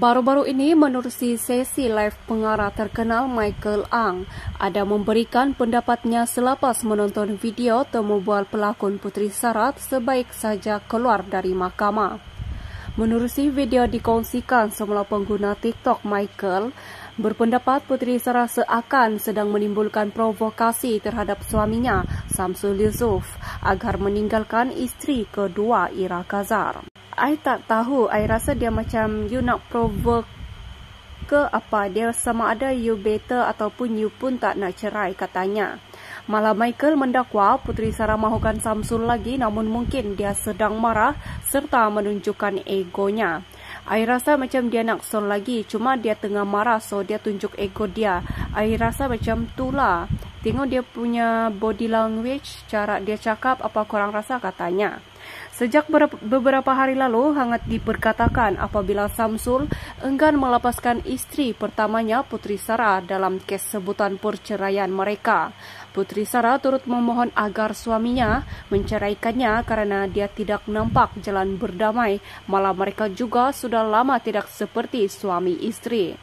Baru-baru ini menerusi sesi live pengarah terkenal Michael Ang ada memberikan pendapatnya selepas menonton video temubual pelakon Putri Sarat sebaik saja keluar dari mahkamah. Menerusi video dikongsikan semula pengguna TikTok Michael, berpendapat Putri Sarat seakan sedang menimbulkan provokasi terhadap suaminya, Samsul Yusuf, agar meninggalkan isteri kedua Ira Kazar. I tak tahu. I rasa dia macam you nak provoke ke apa. Dia sama ada you better ataupun you pun tak nak cerai katanya. Malah Michael mendakwa putri Sarah mahukan Samsul lagi namun mungkin dia sedang marah serta menunjukkan egonya. I rasa macam dia nak sol lagi cuma dia tengah marah so dia tunjuk ego dia. I rasa macam tu lah. Tengok dia punya body language, cara dia cakap apa kurang rasa katanya. Sejak beberapa hari lalu hangat diperkatakan apabila Samsul enggan melepaskan istri pertamanya Putri Sarah dalam kes sebutan perceraian mereka. Putri Sarah turut memohon agar suaminya menceraikannya karena dia tidak nampak jalan berdamai malah mereka juga sudah lama tidak seperti suami istri.